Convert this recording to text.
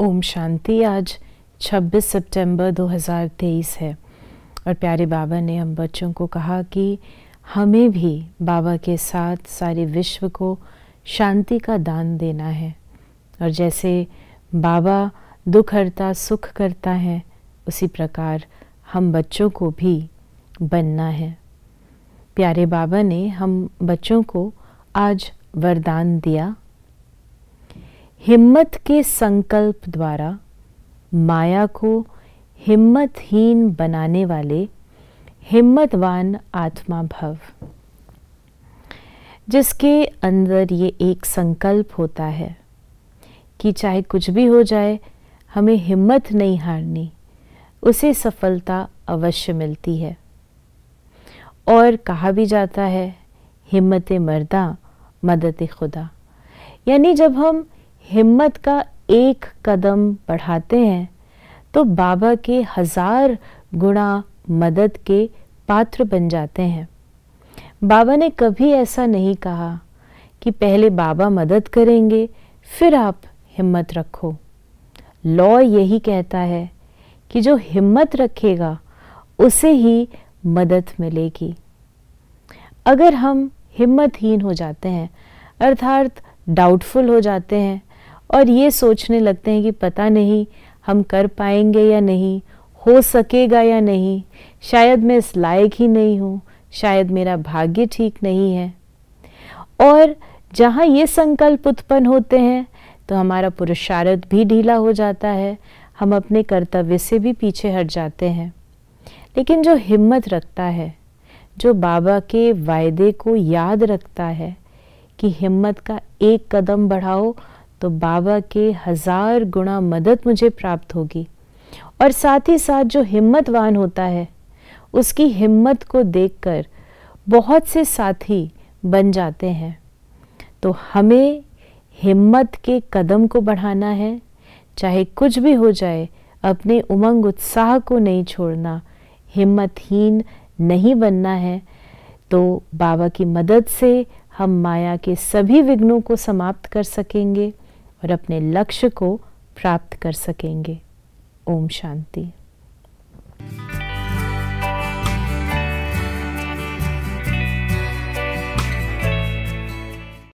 ओम शांति आज 26 सितंबर 2023 है और प्यारे बाबा ने हम बच्चों को कहा कि हमें भी बाबा के साथ सारे विश्व को शांति का दान देना है और जैसे बाबा दुख हरता सुख करता है उसी प्रकार हम बच्चों को भी बनना है प्यारे बाबा ने हम बच्चों को आज वरदान दिया हिम्मत के संकल्प द्वारा माया को हिम्मतहीन बनाने वाले हिम्मतवान आत्मा भव जिसके अंदर ये एक संकल्प होता है कि चाहे कुछ भी हो जाए हमें हिम्मत नहीं हारनी उसे सफलता अवश्य मिलती है और कहा भी जाता है हिम्मत मर्दा मदद खुदा यानी जब हम हिम्मत का एक कदम बढ़ाते हैं तो बाबा के हजार गुणा मदद के पात्र बन जाते हैं बाबा ने कभी ऐसा नहीं कहा कि पहले बाबा मदद करेंगे फिर आप हिम्मत रखो लॉ यही कहता है कि जो हिम्मत रखेगा उसे ही मदद मिलेगी अगर हम हिम्मतहीन हो जाते हैं अर्थात डाउटफुल हो जाते हैं और ये सोचने लगते हैं कि पता नहीं हम कर पाएंगे या नहीं हो सकेगा या नहीं शायद मैं इस लायक ही नहीं हूँ शायद मेरा भाग्य ठीक नहीं है और जहाँ ये संकल्प उत्पन्न होते हैं तो हमारा पुरुषार्थ भी ढीला हो जाता है हम अपने कर्तव्य से भी पीछे हट जाते हैं लेकिन जो हिम्मत रखता है जो बाबा के वायदे को याद रखता है कि हिम्मत का एक कदम बढ़ाओ तो बाबा के हजार गुणा मदद मुझे प्राप्त होगी और साथ ही साथ जो हिम्मतवान होता है उसकी हिम्मत को देखकर बहुत से साथी बन जाते हैं तो हमें हिम्मत के कदम को बढ़ाना है चाहे कुछ भी हो जाए अपने उमंग उत्साह को नहीं छोड़ना हिम्मतहीन नहीं बनना है तो बाबा की मदद से हम माया के सभी विघ्नों को समाप्त कर सकेंगे और अपने लक्ष्य को प्राप्त कर सकेंगे ओम शांति